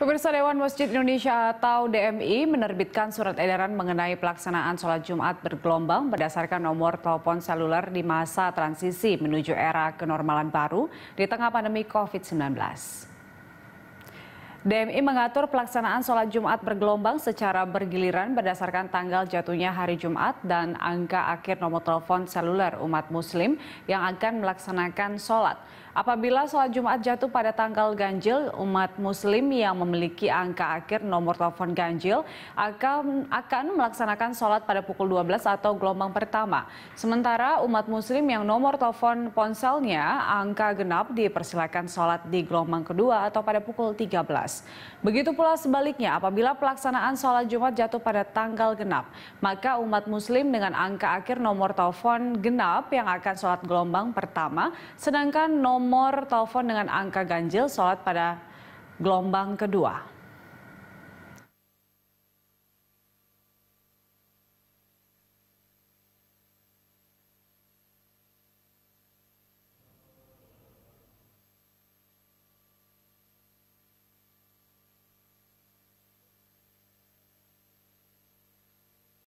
Pemirsa Dewan Masjid Indonesia atau DMI menerbitkan surat edaran mengenai pelaksanaan sholat Jumat bergelombang berdasarkan nomor telepon seluler di masa transisi menuju era kenormalan baru di tengah pandemi COVID-19. DMI mengatur pelaksanaan sholat Jumat bergelombang secara bergiliran berdasarkan tanggal jatuhnya hari Jumat dan angka akhir nomor telepon seluler umat muslim yang akan melaksanakan sholat. Apabila sholat Jumat jatuh pada tanggal ganjil, umat muslim yang memiliki angka akhir nomor telepon ganjil akan, akan melaksanakan sholat pada pukul 12 atau gelombang pertama. Sementara umat muslim yang nomor telepon ponselnya angka genap dipersilakan sholat di gelombang kedua atau pada pukul 13 bebas. Begitu pula sebaliknya, apabila pelaksanaan sholat Jumat jatuh pada tanggal genap, maka umat muslim dengan angka akhir nomor telepon genap yang akan sholat gelombang pertama, sedangkan nomor telepon dengan angka ganjil sholat pada gelombang kedua.